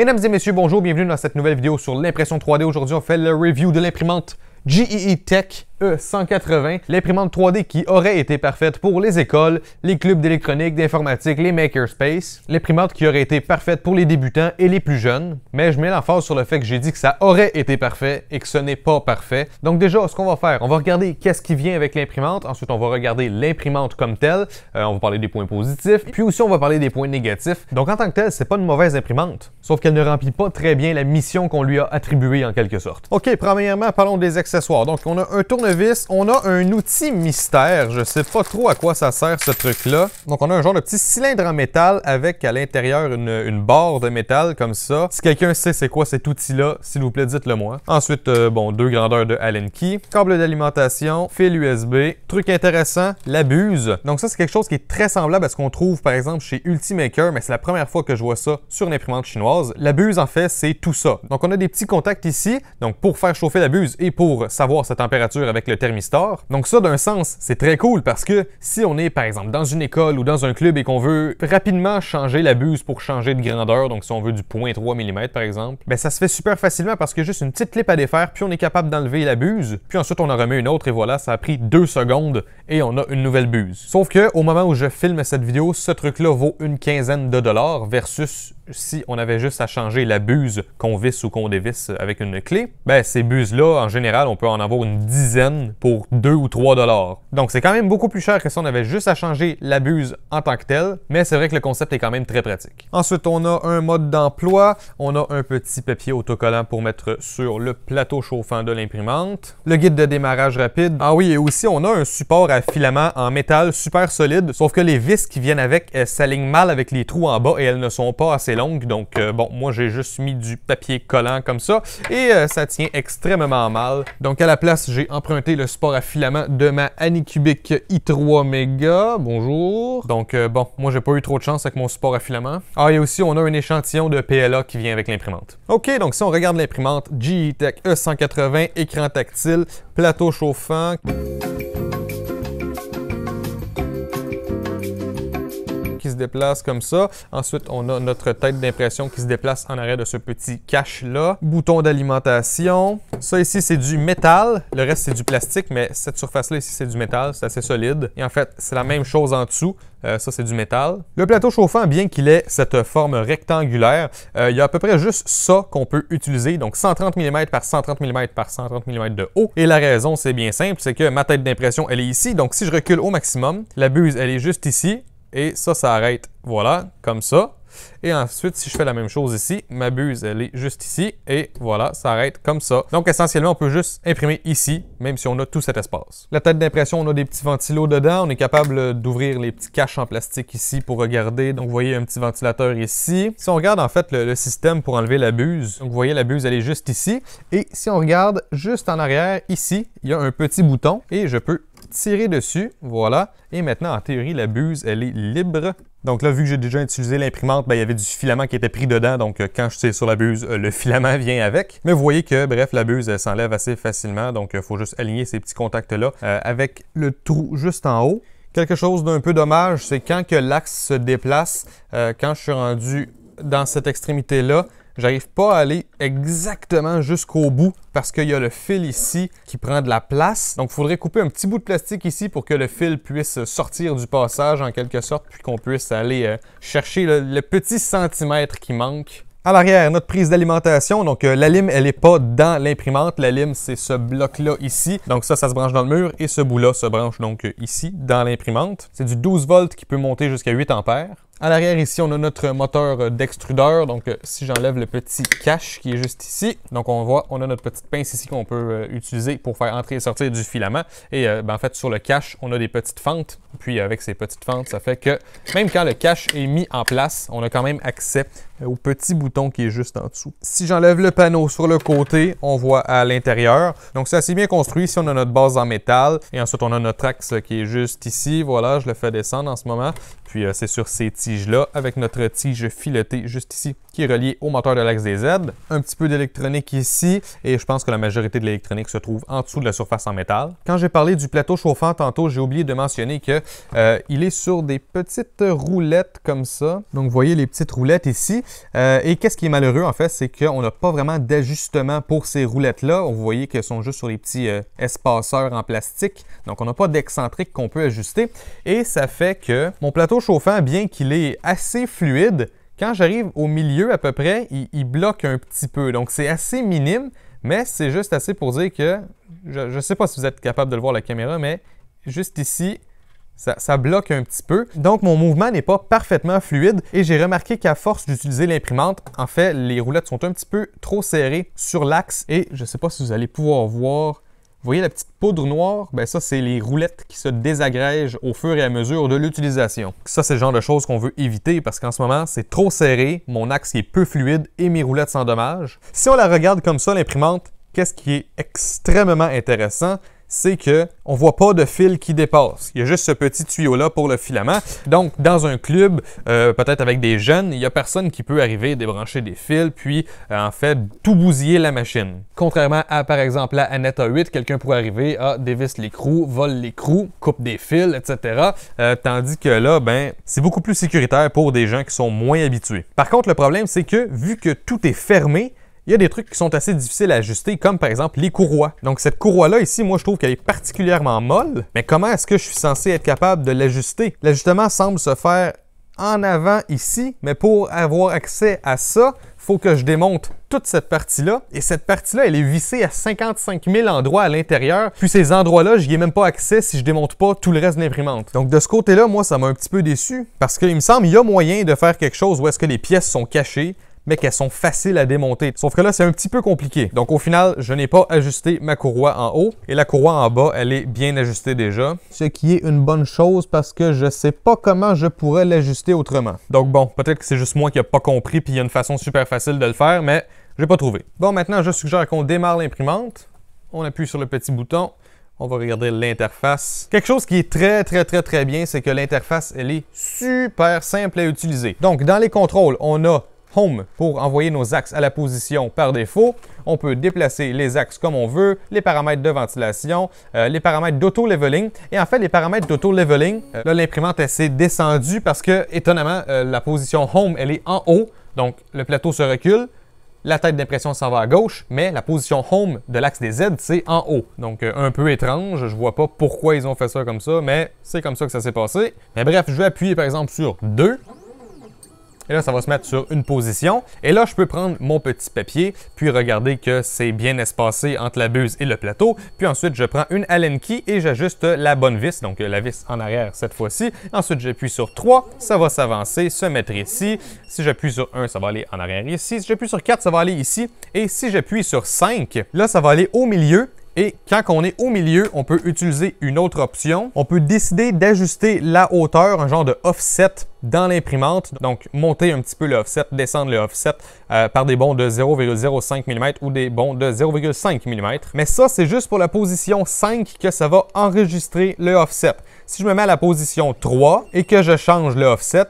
Mesdames et messieurs, bonjour, bienvenue dans cette nouvelle vidéo sur l'impression 3D. Aujourd'hui, on fait le review de l'imprimante GEE e Tech E180, l'imprimante 3D qui aurait été parfaite pour les écoles, les clubs d'électronique, d'informatique, les makerspace, l'imprimante qui aurait été parfaite pour les débutants et les plus jeunes. Mais je mets l'emphase sur le fait que j'ai dit que ça aurait été parfait et que ce n'est pas parfait. Donc déjà, ce qu'on va faire, on va regarder qu'est-ce qui vient avec l'imprimante, ensuite on va regarder l'imprimante comme telle, euh, on va parler des points positifs, puis aussi on va parler des points négatifs. Donc en tant que telle, c'est pas une mauvaise imprimante, sauf qu'elle ne remplit pas très bien la mission qu'on lui a attribuée en quelque sorte. OK, premièrement, parlons des accessoires. Donc on a un tournevis on a un outil mystère. Je sais pas trop à quoi ça sert ce truc-là. Donc on a un genre de petit cylindre en métal avec à l'intérieur une, une, barre de métal comme ça. Si quelqu'un sait c'est quoi cet outil-là, s'il vous plaît, dites-le moi. Ensuite, euh, bon, deux grandeurs de Allen key, câble d'alimentation, fil USB. Truc intéressant, la buse. Donc ça, c'est quelque chose qui est très semblable à ce qu'on trouve par exemple chez Ultimaker, mais c'est la première fois que je vois ça sur une imprimante chinoise. La buse, en fait, c'est tout ça. Donc on a des petits contacts ici, donc pour faire chauffer la buse et pour savoir sa température avec le thermistor. Donc ça, d'un sens, c'est très cool parce que si on est, par exemple, dans une école ou dans un club et qu'on veut rapidement changer la buse pour changer de grandeur, donc si on veut du 0.3 mm, par exemple, ben ça se fait super facilement parce que juste une petite clip à défaire, puis on est capable d'enlever la buse, puis ensuite on en remet une autre et voilà, ça a pris deux secondes et on a une nouvelle buse. Sauf que au moment où je filme cette vidéo, ce truc-là vaut une quinzaine de dollars versus si on avait juste à changer la buse qu'on visse ou qu'on dévisse avec une clé, ben ces buses-là, en général, on peut en avoir une dizaine pour 2 ou 3 dollars. Donc c'est quand même beaucoup plus cher que si on avait juste à changer la buse en tant que telle, mais c'est vrai que le concept est quand même très pratique. Ensuite, on a un mode d'emploi, on a un petit papier autocollant pour mettre sur le plateau chauffant de l'imprimante, le guide de démarrage rapide. Ah oui, et aussi on a un support à filament en métal super solide, sauf que les vis qui viennent avec, s'alignent mal avec les trous en bas et elles ne sont pas assez donc, euh, bon, moi, j'ai juste mis du papier collant comme ça. Et euh, ça tient extrêmement mal. Donc, à la place, j'ai emprunté le support à filament de ma Anycubic i3 Mega. Bonjour. Donc, euh, bon, moi, j'ai pas eu trop de chance avec mon support à filament. Ah, et aussi, on a un échantillon de PLA qui vient avec l'imprimante. OK, donc si on regarde l'imprimante, GE Tech E180, écran tactile, plateau chauffant... déplace comme ça. Ensuite, on a notre tête d'impression qui se déplace en arrière de ce petit cache-là. Bouton d'alimentation. Ça ici, c'est du métal. Le reste, c'est du plastique, mais cette surface-là ici, c'est du métal. C'est assez solide. Et en fait, c'est la même chose en dessous. Euh, ça, c'est du métal. Le plateau chauffant, bien qu'il ait cette forme rectangulaire, euh, il y a à peu près juste ça qu'on peut utiliser. Donc 130 mm par 130 mm par 130 mm de haut. Et la raison, c'est bien simple, c'est que ma tête d'impression, elle est ici. Donc si je recule au maximum, la buse, elle est juste ici et ça ça arrête, voilà, comme ça. Et ensuite, si je fais la même chose ici, ma buse, elle est juste ici, et voilà, ça arrête comme ça. Donc essentiellement, on peut juste imprimer ici, même si on a tout cet espace. La tête d'impression, on a des petits ventilos dedans, on est capable d'ouvrir les petits caches en plastique ici pour regarder. Donc vous voyez un petit ventilateur ici. Si on regarde en fait le, système pour enlever la buse, vous voyez la buse, elle est juste ici. Et si on regarde juste en arrière, ici, il y a un petit bouton, et je peux tirer dessus, voilà. Et maintenant, en théorie, la buse, elle est libre. Donc là, vu que j'ai déjà utilisé l'imprimante, ben, il y avait du filament qui était pris dedans, donc euh, quand je tire sur la buse, euh, le filament vient avec. Mais vous voyez que, bref, la buse, elle s'enlève assez facilement, donc il euh, faut juste aligner ces petits contacts-là avec le trou juste en haut. Quelque chose d'un peu dommage, c'est quand que l'axe se déplace, quand je suis rendu dans cette extrémité-là, J'arrive pas à aller exactement jusqu'au bout parce qu'il y a le fil ici qui prend de la place. Donc, il faudrait couper un petit bout de plastique ici pour que le fil puisse sortir du passage en quelque sorte, puis qu'on puisse aller euh, chercher le, petit centimètre qui manque. À l'arrière, notre prise d'alimentation. Donc, euh, la lime, elle n'est pas dans l'imprimante. La lime, c'est ce bloc-là ici. Donc, ça, ça se branche dans le mur et ce bout-là se branche donc euh, ici dans l'imprimante. C'est du 12 volts qui peut monter jusqu'à 8 ampères. À l'arrière, ici, on a notre moteur d'extrudeur. Donc, euh, si j'enlève le petit cache qui est juste ici, donc on voit, on a notre petite pince ici qu'on peut euh, utiliser pour faire entrer et sortir du filament. Et euh, ben, en fait, sur le cache, on a des petites fentes. Puis, avec ces petites fentes, ça fait que même quand le cache est mis en place, on a quand même accès au petit bouton qui est juste en dessous. Si j'enlève le panneau sur le côté, on voit à l'intérieur. Donc, c'est assez bien construit. Ici, on a notre base en métal. Et ensuite, on a notre axe qui est juste ici. Voilà, je le fais descendre en ce moment. Puis, c'est sur ces tirs là avec notre tige filetée juste ici qui est reliée au moteur de l'axe des Z. Un petit peu d'électronique ici et je pense que la majorité de l'électronique se trouve en dessous de la surface en métal. Quand j'ai parlé du plateau chauffant tantôt, j'ai oublié de mentionner qu'il euh, est sur des petites roulettes comme ça. Donc vous voyez les petites roulettes ici. Euh, et qu'est-ce qui est malheureux en fait, c'est qu'on n'a pas vraiment d'ajustement pour ces roulettes-là. Vous voyez qu'elles sont juste sur les petits euh, espaceurs en plastique. Donc on n'a pas d'excentrique qu'on peut ajuster. Et ça fait que mon plateau chauffant, bien qu'il est assez fluide. Quand j'arrive au milieu à peu près, il, bloque un petit peu. Donc c'est assez minime, mais c'est juste assez pour dire que, je ne sais pas si vous êtes capable de le voir la caméra, mais juste ici, ça, ça, bloque un petit peu. Donc mon mouvement n'est pas parfaitement fluide et j'ai remarqué qu'à force d'utiliser l'imprimante, en fait, les roulettes sont un petit peu trop serrées sur l'axe et je ne sais pas si vous allez pouvoir voir vous voyez la petite poudre noire, ben ça c'est les roulettes qui se désagrègent au fur et à mesure de l'utilisation. Ça c'est le genre de choses qu'on veut éviter parce qu'en ce moment c'est trop serré, mon axe est peu fluide et mes roulettes s'endommagent. Si on la regarde comme ça l'imprimante, qu'est-ce qui est extrêmement intéressant, c'est qu'on on voit pas de fil qui dépasse. Il y a juste ce petit tuyau-là pour le filament. Donc, dans un club, euh, peut-être avec des jeunes, il n'y a personne qui peut arriver débrancher des fils, puis euh, en fait, tout bousiller la machine. Contrairement à, par exemple, la Aneta 8, quelqu'un pourrait arriver à ah, dévisse l'écrou, vole l'écrou, coupe des fils, etc. Euh, tandis que là, ben, c'est beaucoup plus sécuritaire pour des gens qui sont moins habitués. Par contre, le problème, c'est que vu que tout est fermé, il y a des trucs qui sont assez difficiles à ajuster, comme par exemple les courroies. Donc cette courroie-là ici, moi je trouve qu'elle est particulièrement molle, mais comment est-ce que je suis censé être capable de l'ajuster? L'ajustement semble se faire en avant ici, mais pour avoir accès à ça, faut que je démonte toute cette partie-là. Et cette partie-là, elle est vissée à 55 000 endroits à l'intérieur. Puis ces endroits-là, je n'y ai même pas accès si je démonte pas tout le reste de l'imprimante. Donc de ce côté-là, moi, ça m'a un petit peu déçu parce qu'il me semble qu'il y a moyen de faire quelque chose où est-ce que les pièces sont cachées, mais qu'elles sont faciles à démonter. Sauf que là, c'est un petit peu compliqué. Donc au final, je n'ai pas ajusté ma courroie en haut et la courroie en bas, elle est bien ajustée déjà. Ce qui est une bonne chose parce que je sais pas comment je pourrais l'ajuster autrement. Donc bon, peut-être que c'est juste moi qui n'ai pas compris puis il y a une façon super facile de le faire, mais je j'ai pas trouvé. Bon, maintenant, je suggère qu'on démarre l'imprimante. On appuie sur le petit bouton. On va regarder l'interface. Quelque chose qui est très, très, très, très bien, c'est que l'interface, elle est super simple à utiliser. Donc, dans les contrôles, on a Home pour envoyer nos axes à la position par défaut. On peut déplacer les axes comme on veut, les paramètres de ventilation, euh, les paramètres d'auto-leveling. Et en fait, les paramètres d'auto-leveling, euh, là, l'imprimante, elle s'est descendue parce que, étonnamment, euh, la position Home, elle est en haut. Donc, le plateau se recule. La tête d'impression s'en va à gauche, mais la position home de l'axe des Z, c'est en haut. Donc un peu étrange, je vois pas pourquoi ils ont fait ça comme ça, mais c'est comme ça que ça s'est passé. Mais bref, je vais appuyer par exemple sur 2. Et là, ça va se mettre sur une position. Et là, je peux prendre mon petit papier, puis regarder que c'est bien espacé entre la buse et le plateau. Puis ensuite, je prends une Allen key et j'ajuste la bonne vis, donc euh, la vis en arrière cette fois-ci. Ensuite, j'appuie sur 3, ça va s'avancer, se mettre ici. Si j'appuie sur 1, ça va aller en arrière ici. Si j'appuie sur 4, ça va aller ici. Et si j'appuie sur 5, là, ça va aller au milieu et quand on est au milieu, on peut utiliser une autre option. On peut décider d'ajuster la hauteur, un genre de offset dans l'imprimante. Donc, monter un petit peu le offset, descendre le offset euh, par des bons de 0,05 mm ou des bons de 0,5 mm. Mais ça, c'est juste pour la position 5 que ça va enregistrer le offset. Si je me mets à la position 3 et que je change le offset,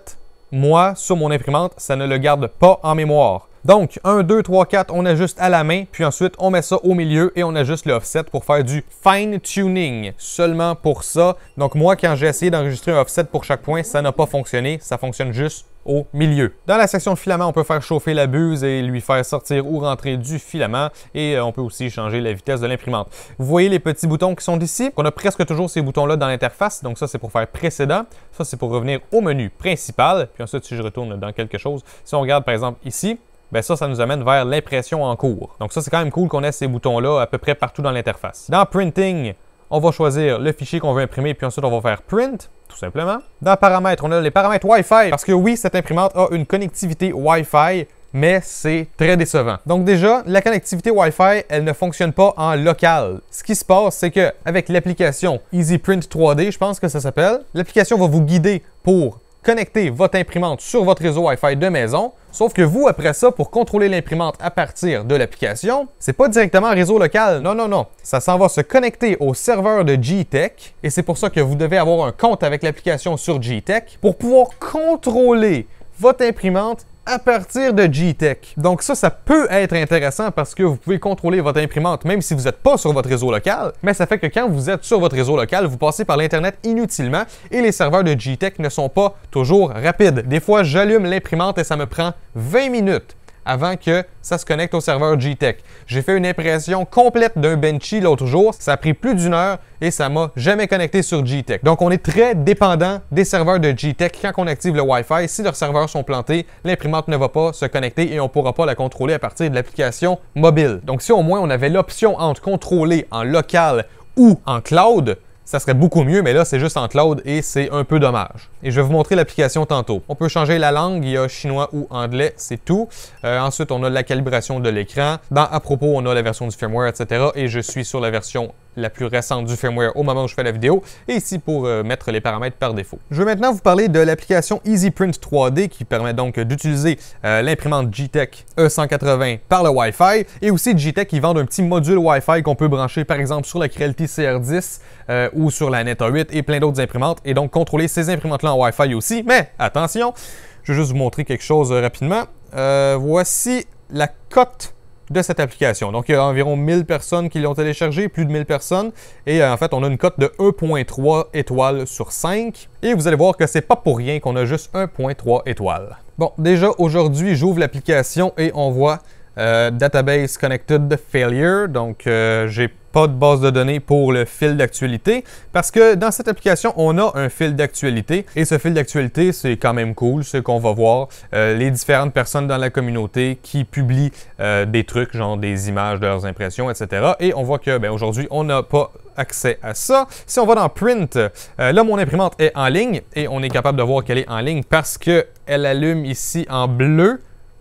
moi, sur mon imprimante, ça ne le garde pas en mémoire. Donc, 1, 2, 3, 4, on ajuste à la main, puis ensuite on met ça au milieu et on ajuste le offset pour faire du fine-tuning, seulement pour ça. Donc moi, quand j'ai essayé d'enregistrer un offset pour chaque point, ça n'a pas fonctionné, ça fonctionne juste au milieu. Dans la section filament, on peut faire chauffer la buse et lui faire sortir ou rentrer du filament et euh, on peut aussi changer la vitesse de l'imprimante. Vous voyez les petits boutons qui sont ici. On a presque toujours ces boutons-là dans l'interface, donc ça c'est pour faire précédent. Ça c'est pour revenir au menu principal. Puis ensuite, si je retourne dans quelque chose, si on regarde par exemple ici, ben ça, ça nous amène vers l'impression en cours. Donc ça, c'est quand même cool qu'on ait ces boutons-là à peu près partout dans l'interface. Dans Printing, on va choisir le fichier qu'on veut imprimer, puis ensuite on va faire Print, tout simplement. Dans Paramètres, on a les paramètres Wi-Fi, parce que oui, cette imprimante a une connectivité Wi-Fi, mais c'est très décevant. Donc déjà, la connectivité Wi-Fi, elle ne fonctionne pas en local. Ce qui se passe, c'est que avec l'application EasyPrint 3D, je pense que ça s'appelle, l'application va vous guider pour connecter votre imprimante sur votre réseau Wi-Fi de maison, sauf que vous, après ça, pour contrôler l'imprimante à partir de l'application, c'est pas directement un réseau local, non, non, non. Ça s'en va se connecter au serveur de GTech, et c'est pour ça que vous devez avoir un compte avec l'application sur GTech pour pouvoir contrôler votre imprimante à partir de g Donc ça, ça peut être intéressant parce que vous pouvez contrôler votre imprimante même si vous n'êtes pas sur votre réseau local, mais ça fait que quand vous êtes sur votre réseau local, vous passez par l'Internet inutilement et les serveurs de g ne sont pas toujours rapides. Des fois, j'allume l'imprimante et ça me prend 20 minutes avant que ça se connecte au serveur GTech. J'ai fait une impression complète d'un Benchy l'autre jour. Ça a pris plus d'une heure et ça m'a jamais connecté sur GTech. Donc, on est très dépendant des serveurs de GTech quand on active le Wi-Fi. Si leurs serveurs sont plantés, l'imprimante ne va pas se connecter et on ne pourra pas la contrôler à partir de l'application mobile. Donc, si au moins on avait l'option entre contrôler en local ou en cloud, ça serait beaucoup mieux, mais là, c'est juste en cloud et c'est un peu dommage. Et je vais vous montrer l'application tantôt. On peut changer la langue, il y a chinois ou anglais, c'est tout. Euh, ensuite, on a la calibration de l'écran. Dans À propos, on a la version du firmware, etc. Et je suis sur la version la plus récente du firmware au moment où je fais la vidéo, et ici pour euh, mettre les paramètres par défaut. Je vais maintenant vous parler de l'application EasyPrint 3D qui permet donc d'utiliser euh, l'imprimante e e GTEch E180 par le Wi-Fi, et aussi JTech qui vend un petit module Wi-Fi qu'on peut brancher par exemple sur la Creality CR10 euh, ou sur la Neta 8 et plein d'autres imprimantes, et donc contrôler ces imprimantes-là en Wi-Fi aussi, mais attention, je vais juste vous montrer quelque chose rapidement. voici la cote de cette application. Donc, il y a environ 1000 personnes qui l'ont téléchargée, plus de 1000 personnes. Et euh, en fait, on a une cote de 1.3 étoiles sur 5. Et vous allez voir que c'est pas pour rien qu'on a juste 1.3 étoiles. Bon, déjà aujourd'hui, j'ouvre l'application et on voit euh, database connected failure, donc euh, j'ai pas de base de données pour le fil d'actualité parce que dans cette application, on a un fil d'actualité et ce fil d'actualité, c'est quand même cool, c'est qu'on va voir euh, les différentes personnes dans la communauté qui publient des trucs, genre des images de leurs impressions, etc. Et on voit que ben, aujourd'hui, on n'a pas accès à ça. Si on va dans Print, là, mon imprimante est en ligne et on est capable de voir qu'elle est en ligne parce qu'elle allume ici en bleu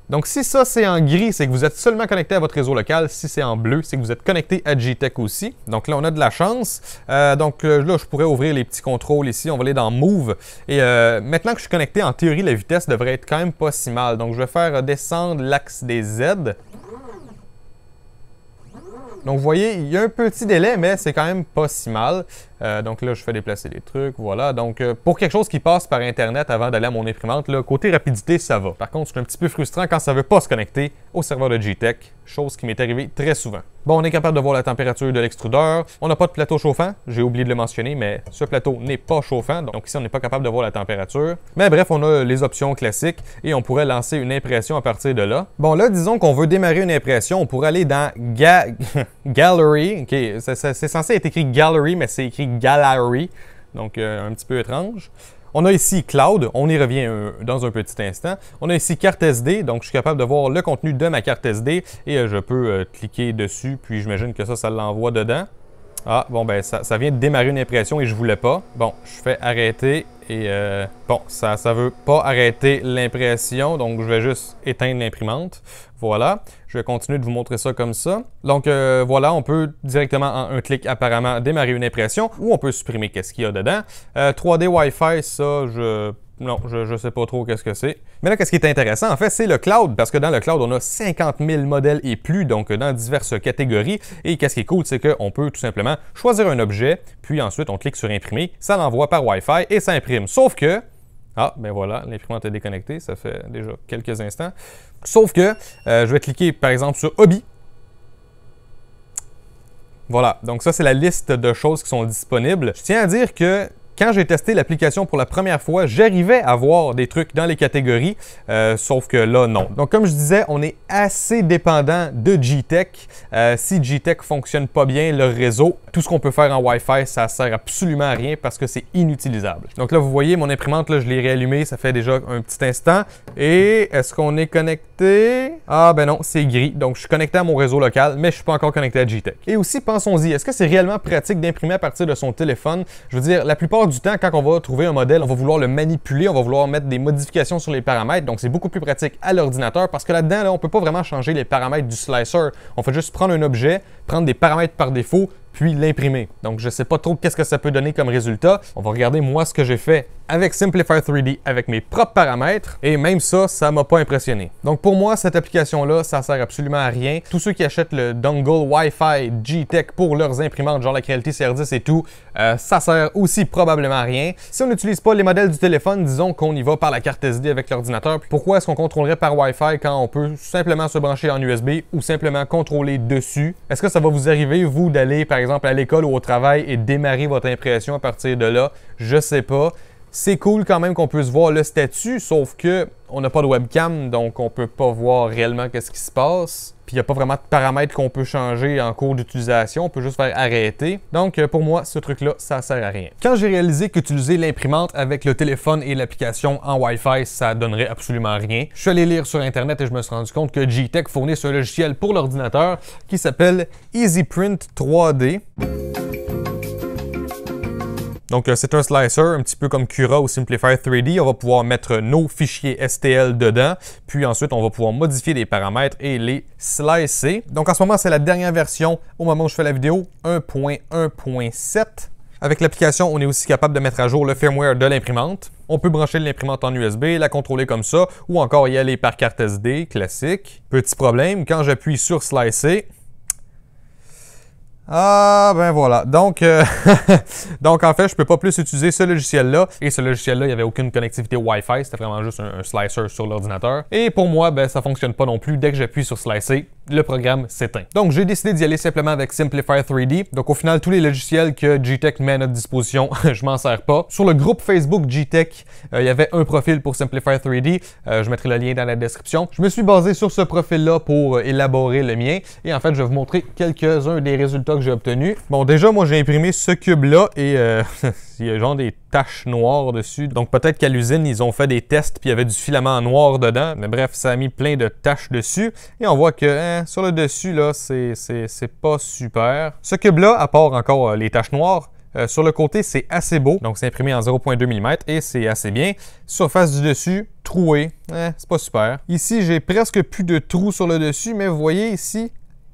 donc, si ça, c'est en gris, c'est que vous êtes seulement connecté à votre réseau local. Si c'est en bleu, c'est que vous êtes connecté à GTEC aussi. Donc là, on a de la chance. Euh, donc euh, là, je pourrais ouvrir les petits contrôles ici. On va aller dans Move. Et euh, maintenant que je suis connecté, en théorie, la vitesse devrait être quand même pas si mal. Donc, je vais faire descendre l'axe des Z. Donc, vous voyez, il y a un petit délai, mais c'est quand même pas si mal. Euh, donc là, je fais déplacer les trucs, voilà. Donc euh, pour quelque chose qui passe par Internet avant d'aller à mon imprimante, là, côté rapidité, ça va. Par contre, c'est un petit peu frustrant quand ça ne veut pas se connecter au serveur de g chose qui m'est arrivée très souvent. Bon, on est capable de voir la température de l'extrudeur. On n'a pas de plateau chauffant, j'ai oublié de le mentionner, mais ce plateau n'est pas chauffant, donc ici on n'est pas capable de voir la température. Mais bref, on a les options classiques et on pourrait lancer une impression à partir de là. Bon, là, disons qu'on veut démarrer une impression, on pourrait aller dans Gallery, ok, c'est censé être écrit Gallery, mais c'est écrit Gallery. Donc, euh, un petit peu étrange. On a ici Cloud, on y revient euh, dans un petit instant. On a ici carte SD, donc je suis capable de voir le contenu de ma carte SD et euh, je peux cliquer dessus, puis j'imagine que ça, ça l'envoie dedans. Ah, bon, ben ça, ça, vient de démarrer une impression et je voulais pas. Bon, je fais arrêter et euh, bon, ça ne veut pas arrêter l'impression, donc je vais juste éteindre l'imprimante. Voilà, je vais continuer de vous montrer ça comme ça. Donc euh, voilà, on peut directement en un clic apparemment démarrer une impression ou on peut supprimer qu'est-ce qu'il y a dedans. 3D euh, Wi-Fi, ça, je non, je ne sais pas trop qu'est-ce que c'est. Mais là, qu'est-ce qui est intéressant, en fait, c'est le cloud, parce que dans le cloud, on a 50 000 modèles et plus, donc euh, dans diverses catégories. Et qu'est-ce qui est cool, c'est qu'on peut tout simplement choisir un objet, puis ensuite, on clique sur imprimer, ça l'envoie par Wi-Fi et ça imprime. Sauf que, ah, ben voilà, l'imprimante est déconnectée, ça fait déjà quelques instants. Sauf que, euh, je vais cliquer, par exemple, sur Hobby. Voilà, donc ça c'est la liste de choses qui sont disponibles. Je tiens à dire que quand j'ai testé l'application pour la première fois, j'arrivais à voir des trucs dans les catégories, euh, sauf que là, non. Donc, comme je disais, on est assez dépendant de GTEC. Euh, si ne fonctionne pas bien, le réseau, tout ce qu'on peut faire en Wi-Fi, ça sert absolument à rien parce que c'est inutilisable. Donc là, vous voyez, mon imprimante, là, je l'ai réallumée, ça fait déjà un petit instant. Et est-ce qu'on est connecté? Ah ben non, c'est gris. Donc je suis connecté à mon réseau local, mais je suis pas encore connecté à JTech. Et aussi, pensons-y, est-ce que c'est réellement pratique d'imprimer à partir de son téléphone Je veux dire, la plupart du temps, quand on va trouver un modèle, on va vouloir le manipuler, on va vouloir mettre des modifications sur les paramètres. Donc c'est beaucoup plus pratique à l'ordinateur parce que là-dedans, là, on peut pas vraiment changer les paramètres du slicer. On fait juste prendre un objet, prendre des paramètres par défaut, puis l'imprimer. Donc, je ne sais pas trop qu'est-ce que ça peut donner comme résultat. On va regarder, moi, ce que j'ai fait avec Simplify 3D, avec mes propres paramètres. Et même ça, ça m'a pas impressionné. Donc, pour moi, cette application-là, ça sert absolument à rien. Tous ceux qui achètent le dongle Wi-Fi G-Tech pour leurs imprimantes, genre la Creality CR10 et tout, euh, ça sert aussi probablement à rien. Si on n'utilise pas les modèles du téléphone, disons qu'on y va par la carte SD avec l'ordinateur, pourquoi est-ce qu'on contrôlerait par Wi-Fi quand on peut simplement se brancher en USB ou simplement contrôler dessus? Est-ce que ça va vous arriver, vous, d'aller, par exemple, à l'école ou au travail et démarrer votre impression à partir de là. Je sais pas. C'est cool quand même qu'on puisse voir le statut, sauf que on n'a pas de webcam, donc on peut pas voir réellement qu'est-ce qui se passe puis il n'y a pas vraiment de paramètres qu'on peut changer en cours d'utilisation, on peut juste faire arrêter. Donc euh, pour moi, ce truc-là, ça sert à rien. Quand j'ai réalisé qu'utiliser l'imprimante avec le téléphone et l'application en Wi-Fi, ça donnerait absolument rien, je suis allé lire sur Internet et je me suis rendu compte que GTech fournit ce logiciel pour l'ordinateur qui s'appelle EasyPrint 3D. Donc, euh, c'est un slicer, un petit peu comme Cura ou Simplify 3D. On va pouvoir mettre nos fichiers STL dedans, puis ensuite, on va pouvoir modifier les paramètres et les slicer. Donc, en ce moment, c'est la dernière version au moment où je fais la vidéo, 1.1.7. Avec l'application, on est aussi capable de mettre à jour le firmware de l'imprimante. On peut brancher l'imprimante en USB, la contrôler comme ça, ou encore y aller par carte SD classique. Petit problème, quand j'appuie sur Slicer, ah ben voilà. Donc euh, donc en fait, je peux pas plus utiliser ce logiciel là et ce logiciel là, il n'y avait aucune connectivité Wi-Fi, c'était vraiment juste un, slicer sur l'ordinateur. Et pour moi, ben ça fonctionne pas non plus dès que j'appuie sur slicer, le programme s'éteint. Donc j'ai décidé d'y aller simplement avec Simplify 3D. Donc au final, tous les logiciels que GTech met à notre disposition, je m'en sers pas. Sur le groupe Facebook GTech, euh, il y avait un profil pour Simplify 3D, euh, je mettrai le lien dans la description. Je me suis basé sur ce profil là pour élaborer le mien et en fait, je vais vous montrer quelques-uns des résultats j'ai obtenu. Bon, déjà, moi, j'ai imprimé ce cube-là et euh, il y a genre des taches noires dessus. Donc, peut-être qu'à l'usine, ils ont fait des tests puis il y avait du filament noir dedans. Mais bref, ça a mis plein de taches dessus. Et on voit que hein, sur le dessus, là, c'est pas super. Ce cube-là, à part encore euh, les taches noires, euh, sur le côté, c'est assez beau. Donc, c'est imprimé en 0.2 mm et c'est assez bien. Surface du dessus, troué. Hein, c'est pas super. Ici, j'ai presque plus de trous sur le dessus, mais vous voyez ici,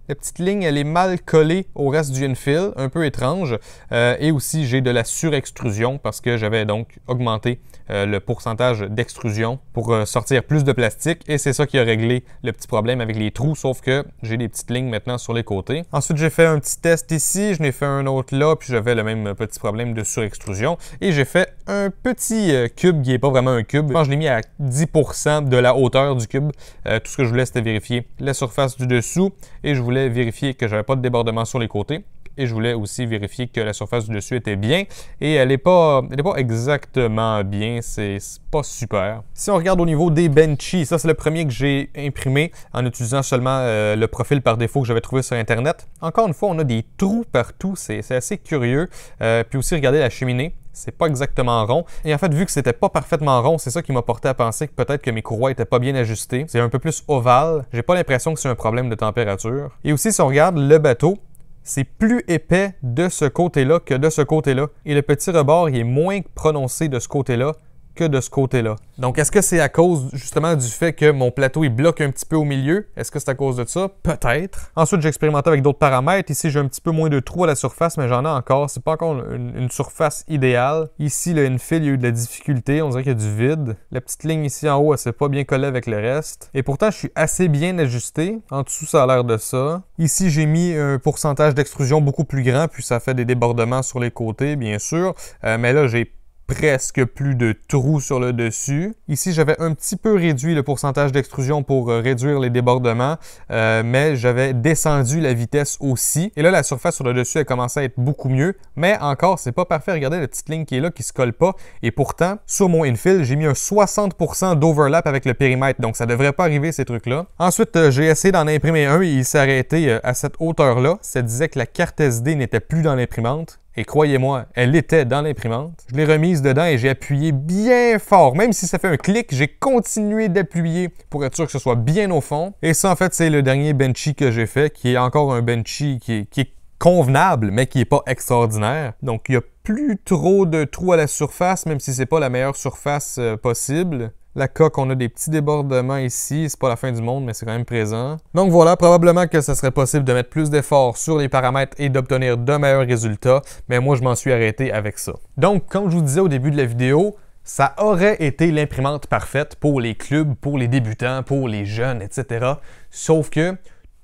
la petite ligne, elle est mal collée au reste du infill, un peu étrange. Euh, et aussi, j'ai de la surextrusion parce que j'avais donc augmenté euh, le pourcentage d'extrusion pour euh, sortir plus de plastique. Et c'est ça qui a réglé le petit problème avec les trous, sauf que j'ai des petites lignes maintenant sur les côtés. Ensuite, j'ai fait un petit test ici, je n'ai fait un autre là, puis j'avais le même petit problème de surextrusion. Et j'ai fait un petit cube qui n'est pas vraiment un cube. Moi, je l'ai mis à 10% de la hauteur du cube, tout ce que je voulais, c'était vérifier la surface du dessous. Et je voulais vérifier que j'avais pas de débordement sur les côtés et je voulais aussi vérifier que la surface du dessus était bien. Et elle n'est pas, est pas exactement bien, c'est pas super. Si on regarde au niveau des Benchy, ça c'est le premier que j'ai imprimé en utilisant seulement euh, le profil par défaut que j'avais trouvé sur Internet. Encore une fois, on a des trous partout, c'est assez curieux. Euh, puis aussi, regardez la cheminée, c'est pas exactement rond. Et en fait, vu que c'était pas parfaitement rond, c'est ça qui m'a porté à penser que peut-être que mes courroies étaient pas bien ajustées. C'est un peu plus ovale. J'ai pas l'impression que c'est un problème de température. Et aussi, si on regarde le bateau, c'est plus épais de ce côté-là que de ce côté-là. Et le petit rebord, il est moins prononcé de ce côté-là que de ce côté-là. Donc, est-ce que c'est à cause justement du fait que mon plateau il bloque un petit peu au milieu? Est-ce que c'est à cause de ça? Peut-être. Ensuite, j'ai expérimenté avec d'autres paramètres. Ici, j'ai un petit peu moins de trous à la surface, mais j'en ai encore. C'est pas encore une, surface idéale. Ici, une file, il y a eu de la difficulté. On dirait qu'il y a du vide. La petite ligne ici en haut, elle s'est pas bien collée avec le reste. Et pourtant, je suis assez bien ajusté. En dessous, ça a l'air de ça. Ici, j'ai mis un pourcentage d'extrusion beaucoup plus grand, puis ça fait des débordements sur les côtés, bien sûr. Euh, mais là, j'ai presque plus de trous sur le dessus. Ici, j'avais un petit peu réduit le pourcentage d'extrusion pour euh, réduire les débordements, euh, mais j'avais descendu la vitesse aussi. Et là, la surface sur le dessus, a commencé à être beaucoup mieux, mais encore, c'est pas parfait. Regardez la petite ligne qui est là, qui se colle pas. Et pourtant, sur mon infill, j'ai mis un 60% d'overlap avec le périmètre, donc ça devrait pas arriver ces trucs-là. Ensuite, euh, j'ai essayé d'en imprimer un et il s'est arrêté à cette hauteur-là. Ça disait que la carte SD n'était plus dans l'imprimante. Et croyez-moi, elle était dans l'imprimante. Je l'ai remise dedans et j'ai appuyé bien fort. Même si ça fait un clic, j'ai continué d'appuyer pour être sûr que ce soit bien au fond. Et ça, en fait, c'est le dernier benchy que j'ai fait, qui est encore un benchy qui est, convenable, mais qui n'est pas extraordinaire. Donc, il n'y a plus trop de trous à la surface, même si c'est pas la meilleure surface euh, possible. La coque, on a des petits débordements ici. C'est pas la fin du monde, mais c'est quand même présent. Donc voilà, probablement que ce serait possible de mettre plus d'efforts sur les paramètres et d'obtenir de meilleurs résultats, mais moi je m'en suis arrêté avec ça. Donc comme je vous disais au début de la vidéo, ça aurait été l'imprimante parfaite pour les clubs, pour les débutants, pour les jeunes, etc. Sauf que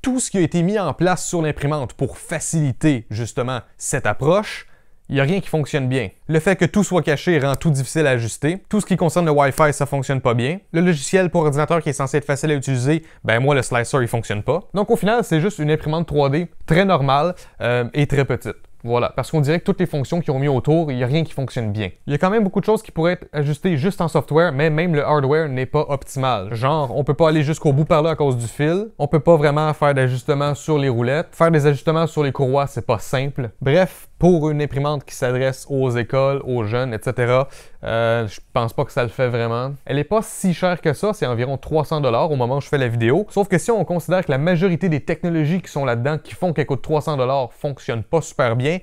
tout ce qui a été mis en place sur l'imprimante pour faciliter justement cette approche, il n'y a rien qui fonctionne bien. Le fait que tout soit caché rend tout difficile à ajuster. Tout ce qui concerne le Wi-Fi, ça fonctionne pas bien. Le logiciel pour ordinateur qui est censé être facile à utiliser, ben moi, le slicer, il fonctionne pas. Donc au final, c'est juste une imprimante 3D très normale euh, et très petite. Voilà, parce qu'on dirait que toutes les fonctions qui ont mis autour, il n'y a rien qui fonctionne bien. Il y a quand même beaucoup de choses qui pourraient être ajustées juste en software, mais même le hardware n'est pas optimal. Genre, on peut pas aller jusqu'au bout par là à cause du fil, on peut pas vraiment faire d'ajustements sur les roulettes, faire des ajustements sur les courroies, c'est pas simple. Bref, pour une imprimante qui s'adresse aux écoles, aux jeunes, etc. Euh, je pense pas que ça le fait vraiment. Elle est pas si chère que ça, c'est environ 300 dollars au moment où je fais la vidéo. Sauf que si on considère que la majorité des technologies qui sont là-dedans, qui font qu'elle coûte 300 dollars, fonctionnent pas super bien,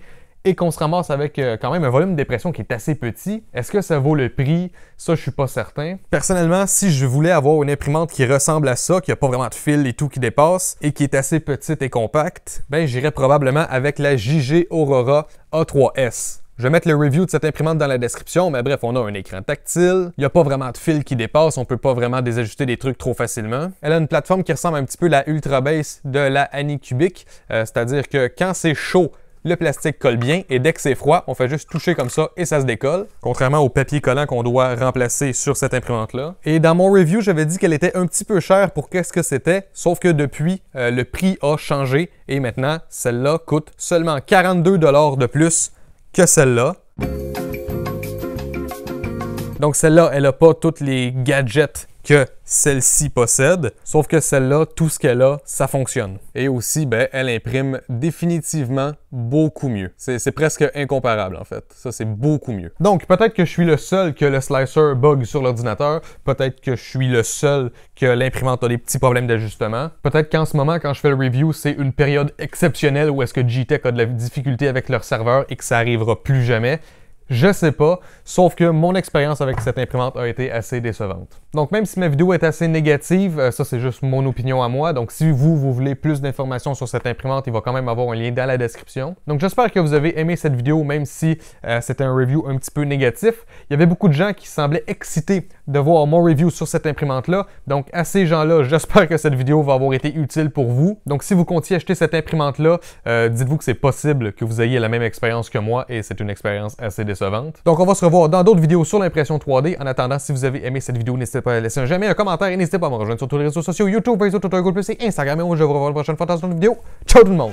et qu'on se ramasse avec euh, quand même un volume de dépression qui est assez petit, est-ce que ça vaut le prix? Ça, je suis pas certain. Personnellement, si je voulais avoir une imprimante qui ressemble à ça, qui a pas vraiment de fil et tout qui dépasse, et qui est assez petite et compacte, ben j'irais probablement avec la JG Aurora A3S. Je vais mettre le review de cette imprimante dans la description, mais bref, on a un écran tactile, il n'y a pas vraiment de fil qui dépasse, on peut pas vraiment désajuster des trucs trop facilement. Elle a une plateforme qui ressemble un petit peu à la Ultra Base de la Anycubic, euh, c'est-à-dire que quand c'est chaud, le plastique colle bien et dès que c'est froid, on fait juste toucher comme ça et ça se décolle, contrairement au papier collant qu'on doit remplacer sur cette imprimante-là. Et dans mon review, j'avais dit qu'elle était un petit peu chère pour qu'est-ce que c'était, sauf que depuis, euh, le prix a changé et maintenant, celle-là coûte seulement 42 de plus que celle-là. Donc celle-là, elle n'a pas tous les gadgets que celle-ci possède, sauf que celle-là, tout ce qu'elle a, ça fonctionne. Et aussi, ben, elle imprime définitivement beaucoup mieux. C'est presque incomparable en fait. Ça, c'est beaucoup mieux. Donc, peut-être que je suis le seul que le slicer bug sur l'ordinateur, peut-être que je suis le seul que l'imprimante a des petits problèmes d'ajustement, peut-être qu'en ce moment, quand je fais le review, c'est une période exceptionnelle où est-ce que GTech a de la difficulté avec leur serveur et que ça arrivera plus jamais, je sais pas, sauf que mon expérience avec cette imprimante a été assez décevante. Donc même si ma vidéo est assez négative, euh, ça c'est juste mon opinion à moi, donc si vous, vous voulez plus d'informations sur cette imprimante, il va quand même avoir un lien dans la description. Donc j'espère que vous avez aimé cette vidéo, même si euh, c'est c'était un review un petit peu négatif. Il y avait beaucoup de gens qui semblaient excités de voir mon review sur cette imprimante-là, donc à ces gens-là, j'espère que cette vidéo va avoir été utile pour vous. Donc si vous comptiez acheter cette imprimante-là, euh, dites-vous que c'est possible que vous ayez la même expérience que moi, et c'est une expérience assez décevante. Donc, on va se revoir dans d'autres vidéos sur l'impression 3D. En attendant, si vous avez aimé cette vidéo, n'hésitez pas à laisser un j'aime un commentaire et n'hésitez pas à me rejoindre sur tous les réseaux sociaux YouTube, Facebook, Twitter, Google+, et Instagram. Et moi, je vous revois la prochaine fois dans une vidéo. Ciao tout le monde!